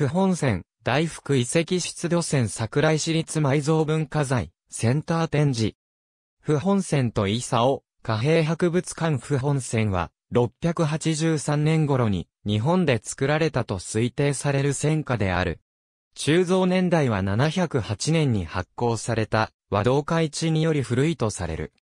不本線、大福遺跡出土線桜井市立埋蔵文化財、センター展示。不本線と伊佐尾、貨幣博物館不本線は、683年頃に日本で作られたと推定される戦火である。鋳造年代は708年に発行された和道開地により古いとされる。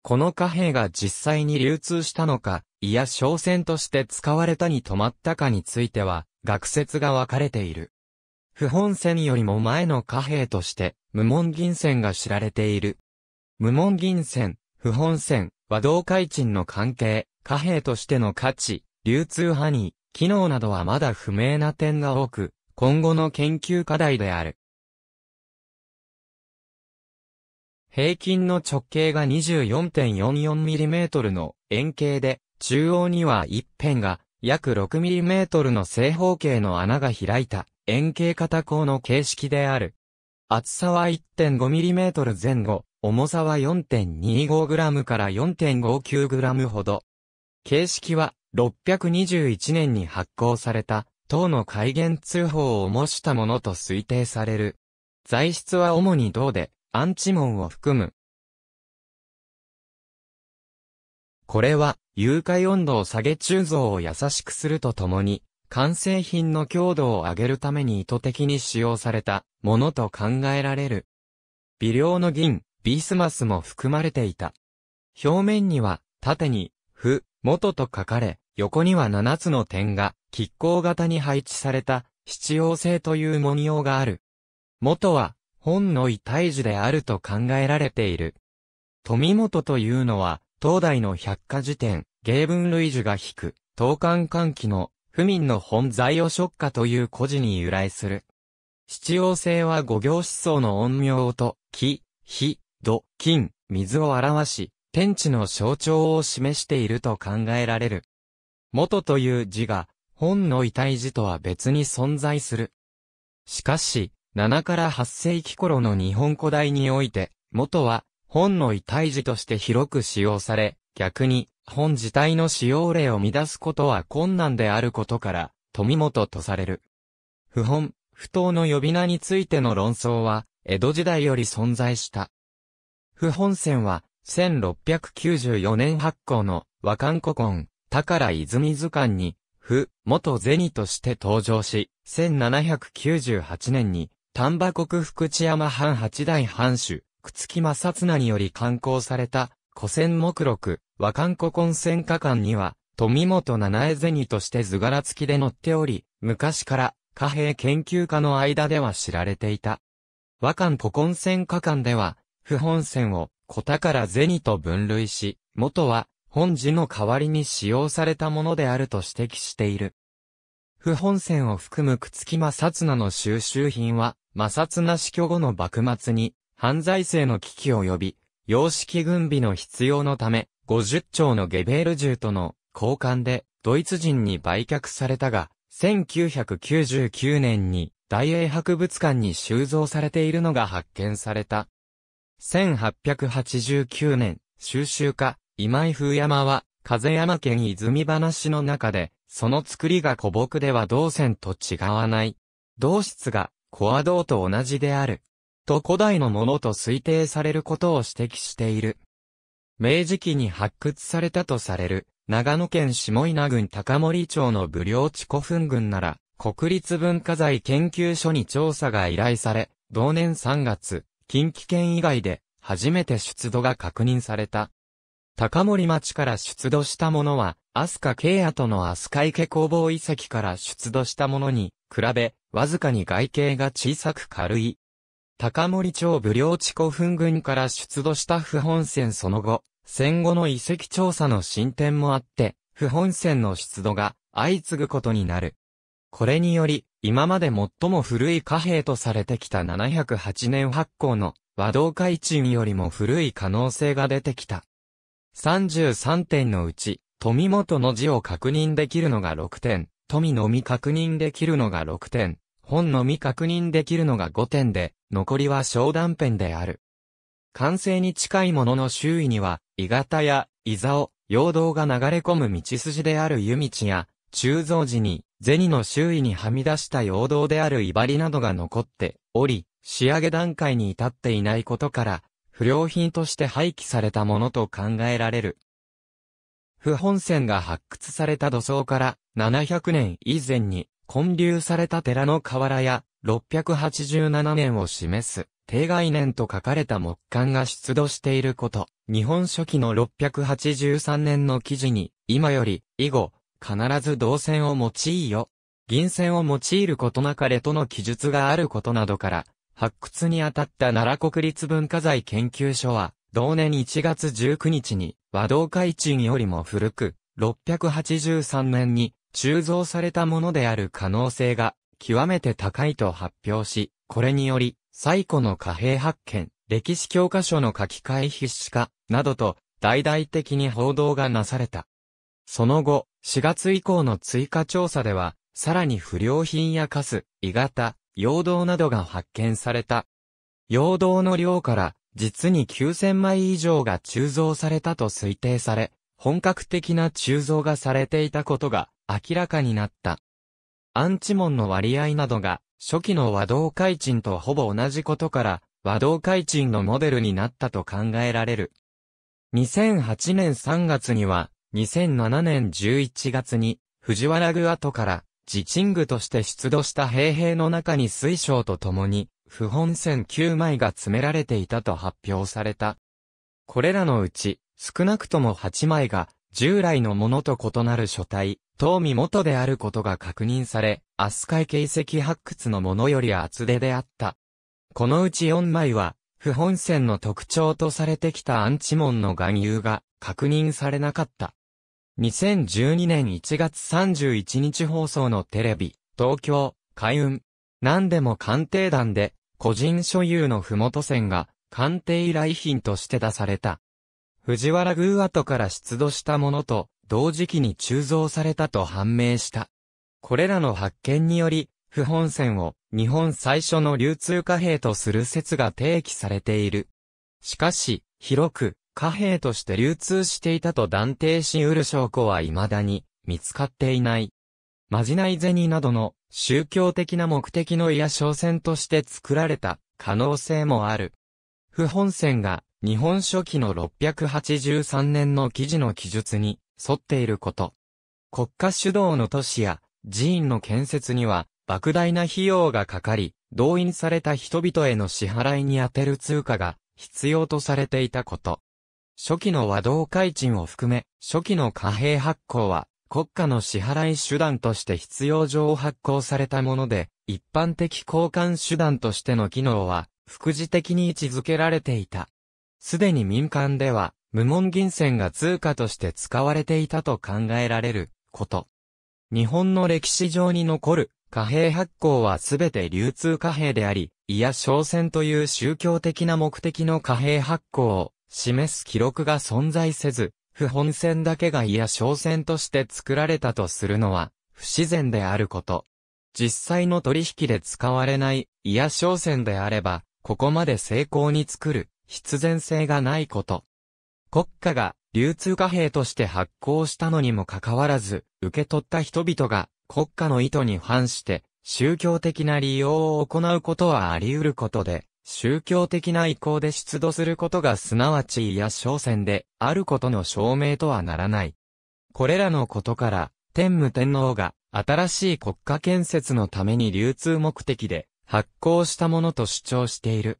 この貨幣が実際に流通したのか、いや商船として使われたに止まったかについては、学説が分かれている。不本線よりも前の貨幣として、無門銀線が知られている。無門銀線、不本線和道海賃の関係、貨幣としての価値、流通ハに、機能などはまだ不明な点が多く、今後の研究課題である。平均の直径が 24.44mm の円形で、中央には一辺が約 6mm の正方形の穴が開いた円形型鋼の形式である。厚さは 1.5mm 前後、重さは 4.25g から 4.59g ほど。形式は621年に発行された党の改元通報を模したものと推定される。材質は主に銅で、アンチモンを含む。これは、誘拐温度を下げ鋳造を優しくするとともに、完成品の強度を上げるために意図的に使用されたものと考えられる。微量の銀、ビスマスも含まれていた。表面には、縦に、負元と書かれ、横には7つの点が、亀甲型に配置された、必要性という文様がある。元は、本の異体児であると考えられている。富本というのは、東大の百科事典、芸文類樹が引く、東漢漢記の、不民の本在を食家という故事に由来する。七王星は五行思想の陰名と、木、火、土、金、水を表し、天地の象徴を示していると考えられる。元という字が、本の遺体字とは別に存在する。しかし、七から八世紀頃の日本古代において、元は、本の遺体字として広く使用され、逆に、本自体の使用例を乱すことは困難であることから、富本とされる。不本、不当の呼び名についての論争は、江戸時代より存在した。不本線は、1694年発行の和漢古今、宝泉図鑑に、不、元銭として登場し、1798年に、丹波国福知山藩八代藩主、朽木正綱により刊行された、古戦目録、和漢古今戦火間には、富本七重銭として図柄付きで載っており、昔から貨幣研究家の間では知られていた。和漢古今戦火間では、不本線を小宝銭と分類し、元は本字の代わりに使用されたものであると指摘している。不本線を含むくつき摩擦なの収集品は、摩擦な死去後の幕末に、犯罪性の危機を呼び、洋式軍備の必要のため、50丁のゲベール銃との交換でドイツ人に売却されたが、1999年に大英博物館に収蔵されているのが発見された。1889年、収集家、今井風山は、風山県泉話の中で、その作りが古木では銅線と違わない。銅質が、コア銅と同じである、と古代のものと推定されることを指摘している。明治期に発掘されたとされる、長野県下稲郡高森町の武領地古墳群なら、国立文化財研究所に調査が依頼され、同年3月、近畿圏以外で、初めて出土が確認された。高森町から出土したものは、飛鳥慶也との飛鳥池工房遺跡から出土したものに、比べ、わずかに外形が小さく軽い、高森町武領地古墳群から出土した不本線その後、戦後の遺跡調査の進展もあって、不本線の出土が相次ぐことになる。これにより、今まで最も古い貨幣とされてきた708年発行の和道海賃よりも古い可能性が出てきた。33点のうち、富本の字を確認できるのが6点、富のみ確認できるのが6点、本のみ確認できるのが5点で、残りは小断片である。完成に近いものの周囲には、伊方や伊沢、陽動が流れ込む道筋である湯道や、鋳造時に、銭の周囲にはみ出した陽動である威張りなどが残っており、仕上げ段階に至っていないことから、不良品として廃棄されたものと考えられる。不本線が発掘された土葬から700年以前に建立された寺の瓦や、687年を示す、定概年と書かれた木簡が出土していること、日本初期の683年の記事に、今より、以後、必ず銅線を用いよ。銀線を用いることなかれとの記述があることなどから、発掘にあたった奈良国立文化財研究所は、同年1月19日に、和道海鎮よりも古く、683年に、鋳造されたものである可能性が極めて高いと発表し、これにより、最古の貨幣発見、歴史教科書の書き換え必死化、などと、大々的に報道がなされた。その後、4月以降の追加調査では、さらに不良品やカス、鋳型、陽動などが発見された。陽動の量から、実に9000枚以上が鋳造されたと推定され、本格的な鋳造がされていたことが明らかになった。アンチモンの割合などが、初期の和道開鎮とほぼ同じことから、和道開鎮のモデルになったと考えられる。2008年3月には、2007年11月に、藤原具跡から、自鎮具として出土した兵兵の中に水晶と共に、不本線9枚が詰められていたと発表された。これらのうち、少なくとも8枚が、従来のものと異なる書体、当身元であることが確認され、アスカイ形跡発掘のものより厚手であった。このうち4枚は、不本線の特徴とされてきたアンチモンの含有が確認されなかった。2012年1月31日放送のテレビ、東京、海運。何でも鑑定団で、個人所有の元線が、鑑定依頼品として出された。藤原宮跡から出土したものと、同時期に鋳造されたと判明した。これらの発見により、不本線を日本最初の流通貨幣とする説が提起されている。しかし、広く貨幣として流通していたと断定し得る証拠は未だに見つかっていない。まじない銭などの宗教的な目的の癒や商船として作られた可能性もある。不本線が日本初期の683年の記事の記述に沿っていること。国家主導の都市や寺院の建設には莫大な費用がかかり、動員された人々への支払いに充てる通貨が必要とされていたこと。初期の和道開陳を含め、初期の貨幣発行は国家の支払い手段として必要上発行されたもので、一般的交換手段としての機能は、副次的に位置づけられていた。すでに民間では、無門銀線が通貨として使われていたと考えられること。日本の歴史上に残る貨幣発行はすべて流通貨幣であり、いや商船という宗教的な目的の貨幣発行を示す記録が存在せず、不本線だけがいや商船として作られたとするのは不自然であること。実際の取引で使われないいや商船であれば、ここまで成功に作る必然性がないこと。国家が流通貨幣として発行したのにもかかわらず、受け取った人々が国家の意図に反して宗教的な利用を行うことはあり得ることで、宗教的な意向で出土することがすなわちや商船であることの証明とはならない。これらのことから、天武天皇が新しい国家建設のために流通目的で発行したものと主張している。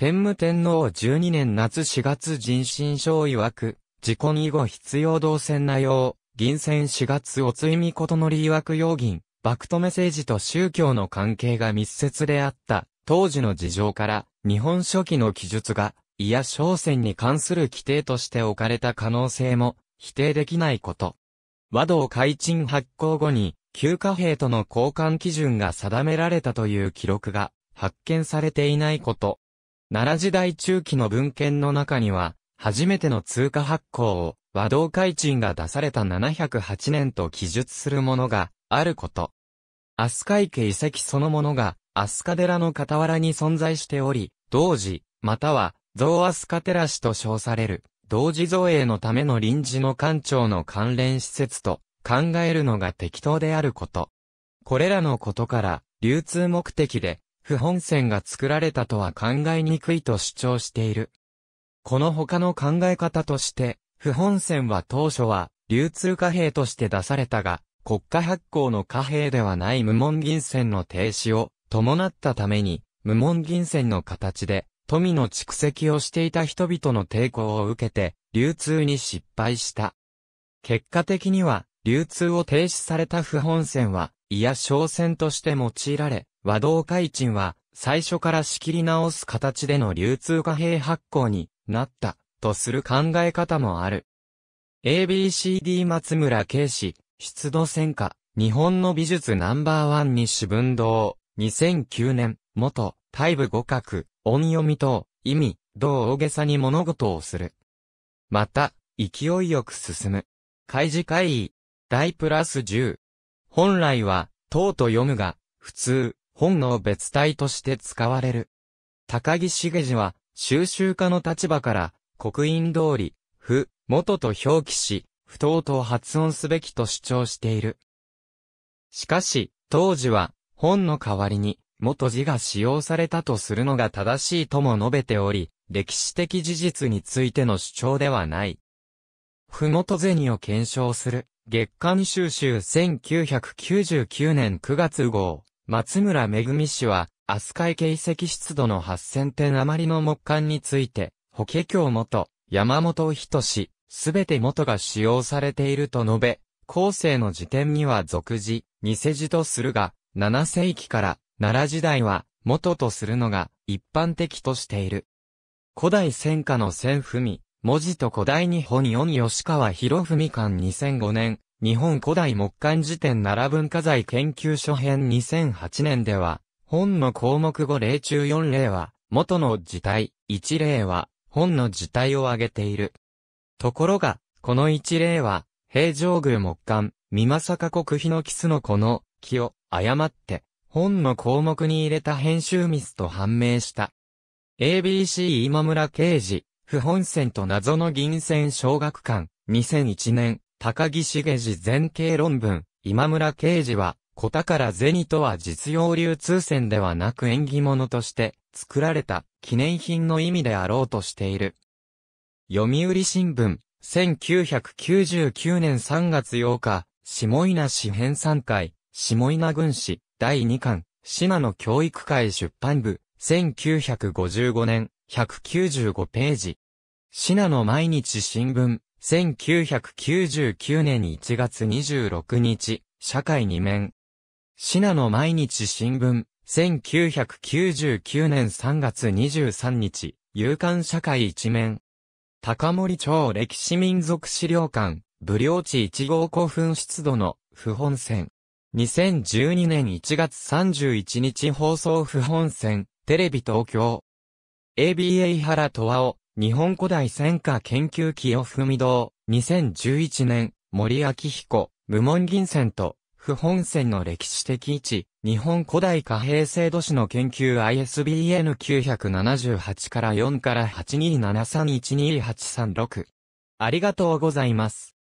天武天皇12年夏4月人身症曰く、事故に後必要動線なう。銀線4月おついみことのり曰く要銀、バクトメ政治と宗教の関係が密接であった、当時の事情から、日本書紀の記述が、いや商船に関する規定として置かれた可能性も、否定できないこと。和道開陳発行後に、旧貨幣との交換基準が定められたという記録が、発見されていないこと。奈良時代中期の文献の中には、初めての通貨発行を和道開鎮が出された708年と記述するものがあること。飛鳥池遺跡そのものが飛鳥寺の傍らに存在しており、同時、または造飛鳥寺と称される、同時造営のための臨時の官庁の関連施設と考えるのが適当であること。これらのことから、流通目的で、不本線が作られたとは考えにくいと主張している。この他の考え方として、不本線は当初は流通貨幣として出されたが、国家発行の貨幣ではない無門銀線の停止を伴ったために、無門銀線の形で富の蓄積をしていた人々の抵抗を受けて、流通に失敗した。結果的には、流通を停止された不本線は、いや商船として用いられ、和道開鎮は、最初から仕切り直す形での流通貨幣発行になった、とする考え方もある。ABCD 松村慶氏、出土戦火、日本の美術ナンバーワンに文道、堂、2009年、元、大部五角、音読み等、意味、同大げさに物事をする。また、勢いよく進む。開示会議、大プラス10。本来は、とうと読むが、普通、本能別体として使われる。高木茂次は、収集家の立場から、刻印通り、不、元と表記し、不当と発音すべきと主張している。しかし、当時は、本の代わりに、元字が使用されたとするのが正しいとも述べており、歴史的事実についての主張ではない。不元銭を検証する、月刊収集1999年9月号。松村めぐみ氏は、アスカイ形跡湿度の8000点余りの木管について、法華経元、山本人氏、すべて元が使用されていると述べ、後世の辞典には俗字、偽字とするが、7世紀から奈良時代は元とするのが一般的としている。古代戦火の戦文、文字と古代日本四吉川博文館2005年、日本古代木簡辞典奈良文化財研究所編2008年では、本の項目5例中4例は、元の字体、1例は、本の字体を挙げている。ところが、この1例は、平城宮木簡、三政国碑のキスのこの、木を、誤って、本の項目に入れた編集ミスと判明した。ABC 今村刑事、不本線と謎の銀線小学館、2001年、高木茂次前景論文、今村刑事は、小宝銭とは実用流通線ではなく縁起物として作られた記念品の意味であろうとしている。読売新聞、1999年3月8日、下稲市編纂会、下稲軍市、第2巻、島の教育会出版部、1955年、195ページ。品の毎日新聞、1999年1月26日、社会2面。シナの毎日新聞、1999年3月23日、夕刊社会一面。高森町歴史民族資料館、武領地1号古墳出土の不本線。2012年1月31日放送不本線、テレビ東京。ABA 原とはお。日本古代戦火研究機を踏み堂、2011年、森明彦、無門銀線と、不本線の歴史的位置、日本古代貨幣制度史の研究 ISBN 978から4から827312836。ありがとうございます。